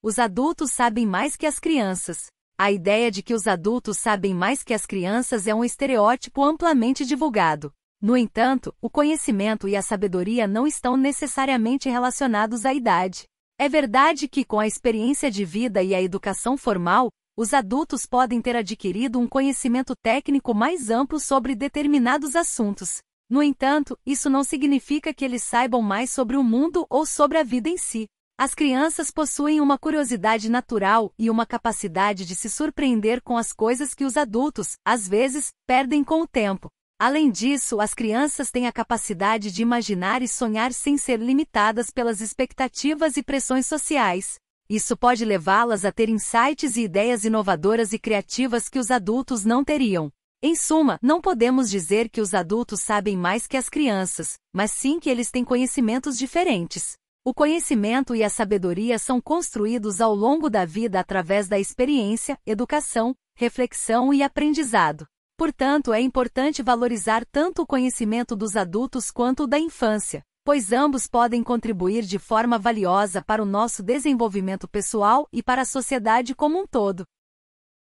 Os adultos sabem mais que as crianças. A ideia de que os adultos sabem mais que as crianças é um estereótipo amplamente divulgado. No entanto, o conhecimento e a sabedoria não estão necessariamente relacionados à idade. É verdade que, com a experiência de vida e a educação formal, os adultos podem ter adquirido um conhecimento técnico mais amplo sobre determinados assuntos. No entanto, isso não significa que eles saibam mais sobre o mundo ou sobre a vida em si. As crianças possuem uma curiosidade natural e uma capacidade de se surpreender com as coisas que os adultos, às vezes, perdem com o tempo. Além disso, as crianças têm a capacidade de imaginar e sonhar sem ser limitadas pelas expectativas e pressões sociais. Isso pode levá-las a ter insights e ideias inovadoras e criativas que os adultos não teriam. Em suma, não podemos dizer que os adultos sabem mais que as crianças, mas sim que eles têm conhecimentos diferentes. O conhecimento e a sabedoria são construídos ao longo da vida através da experiência, educação, reflexão e aprendizado. Portanto, é importante valorizar tanto o conhecimento dos adultos quanto o da infância, pois ambos podem contribuir de forma valiosa para o nosso desenvolvimento pessoal e para a sociedade como um todo.